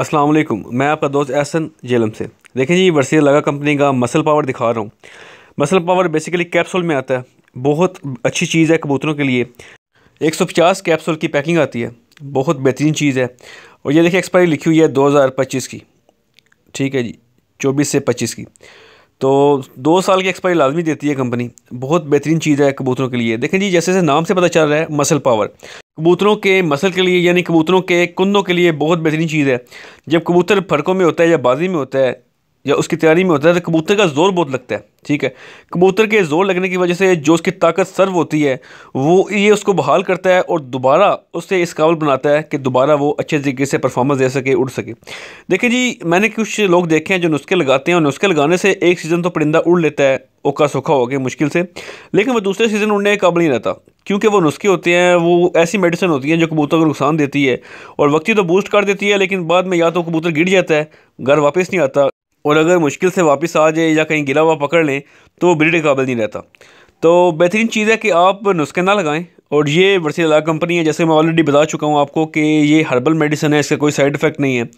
अस्सलाम वालेकुम मैं आपका दोस्त एहसन जेलम से देखें जी वर्सी लगा कंपनी का मसल पावर दिखा रहा हूँ मसल पावर बेसिकली कैप्सूल में आता है बहुत अच्छी चीज़ है कबूतरों के लिए 150 कैप्सूल की पैकिंग आती है बहुत बेहतरीन चीज़ है और ये देखिए एक्सपायरी लिखी हुई है 2025 की ठीक है जी चौबीस से पच्चीस की तो दो साल की एक्सपायरी लाजमी देती है कंपनी बहुत बेहतरीन चीज़ है कबूतरों के लिए देखें जी जैसे जैसे नाम से पता चल रहा है मसल पावर कबूतरों के मसल के लिए यानी कबूतरों के कुंदों के लिए बहुत बेहतरीन चीज़ है जब कबूतर फड़कों में होता है या बाजी में होता है या उसकी तैयारी में होता है तो कबूतर का ज़ोर बहुत लगता है ठीक है कबूतर के ज़ोर लगने की वजह से जो उसकी ताकत सर्व होती है वो ये उसको बहाल करता है और दोबारा उससे इस काबल बनाता है कि दोबारा वो अच्छे तरीके से परफॉर्मेंस दे सके उड़ सके देखिए जी मैंने कुछ लोग देखे हैं जो नुस्खे लगाते हैं और नुस्खे लगाने से एक सीज़न तो परिंदा उड़ लेता है ओका सोखा हो गया मुश्किल से लेकिन वह दूसरे सीज़न उड़ने के काबिल नहीं रहता क्योंकि वो नुस्खे होते हैं वो ऐसी मेडिसिन होती है जो कबूतर को नुकसान देती है और वक्ती तो बूस्ट कर देती है लेकिन बाद में या तो कबूतर गिर जाता है घर वापस नहीं आता और अगर मुश्किल से वापस आ जाए या कहीं गिरा हुआ पकड़ लें तो वो ब्रीड के काबिल नहीं रहता तो बेहतरीन चीज़ है कि आप नुस्खे ना लगाएं और ये वर्सीला कंपनी है जैसे मैं ऑलरेडी बता चुका हूँ आपको कि ये हर्बल मेडिसिन है इसका कोई साइड इफ़ेक्ट नहीं है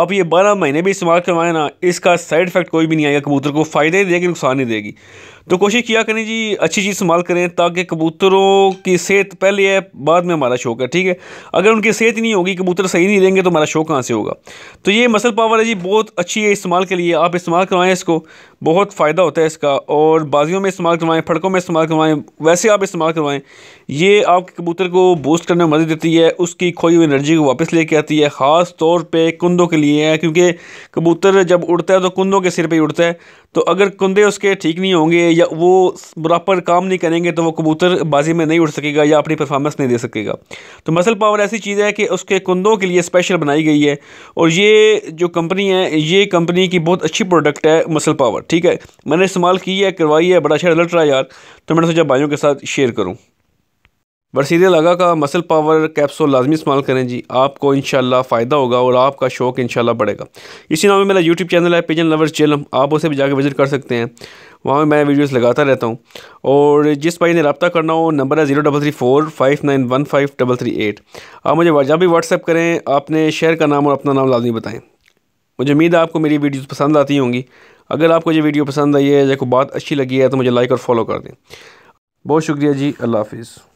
आप ये बारह महीने भी इस्तेमाल करवाएं ना इसका साइड इफ़ेक्ट कोई भी नहीं आएगा कबूतर को फ़ायदे ही देगी नुकसान ही देगी तो कोशिश किया करें जी अच्छी चीज़ इस्तेमाल करें ताकि कबूतरों की सेहत पहले है बाद में हमारा शौक है ठीक है अगर उनकी सेहत नहीं होगी कबूतर सही नहीं देंगे तो हमारा शौक कहाँ से होगा तो ये मसल पावर है जी बहुत अच्छी है इस्तेमाल के लिए आप इस्तेमाल करवाएँ इसको बहुत फ़ायदा होता है इसका और बाजियों में इस्तेमाल करवाएँ फड़कों में इस्तेमाल करवाएँ वैसे आप इस्तेमाल करवाएँ ये आपके कबूतर को बूस्ट करने में मदद देती है उसकी खोई हुई एनर्जी को वापस लेके आती है ख़ास तौर पे कुंदों के लिए है क्योंकि कबूतर जब उड़ता है तो कुंदों के सिर पे ही उड़ता है तो अगर कुंदे उसके ठीक नहीं होंगे या वो बराबर काम नहीं करेंगे तो वो कबूतर बाजी में नहीं उड़ सकेगा या अपनी परफॉर्मेंस नहीं दे सकेगा तो मसल पावर ऐसी चीज़ है कि उसके कुंदों के लिए स्पेशल बनाई गई है और ये जो कंपनी है ये कंपनी की बहुत अच्छी प्रोडक्ट है मसल पावर ठीक है मैंने इस्तेमाल की है करवाई है बड़ा अच्छा रिजल्ट रहा यार तो मैंने सोचा भाइयों के साथ शेयर करूँ बरसीधे लगा का मसल पावर कैप्सूल लाजमी इस्तेमाल करें जी आपको इनशाला फ़ायदा होगा और आपका शौक शाला बढ़ेगा इसी नाम में मेरा यूट्यूब चैनल है पिजन लवर्स चेलम आप उसे भी जाकर विजिट कर सकते हैं वहाँ पर मैं वीडियोस लगाता रहता हूँ और जिस भाई ने रबा करना हो नंबर है zero double three four five nine one five double three eight आप मुझे जब भी व्हाट्सअप करें आपने शहर का नाम और अपना नाम लाजमी बताएँ मुझे उम्मीद है आपको मेरी वीडियोज़ पसंद आती होंगी अगर आपको ये वीडियो पसंद आई है या कोई बात अच्छी लगी है तो मुझे लाइक और फॉलो कर दें बहुत शुक्रिया जी अल्लाह हाफिज़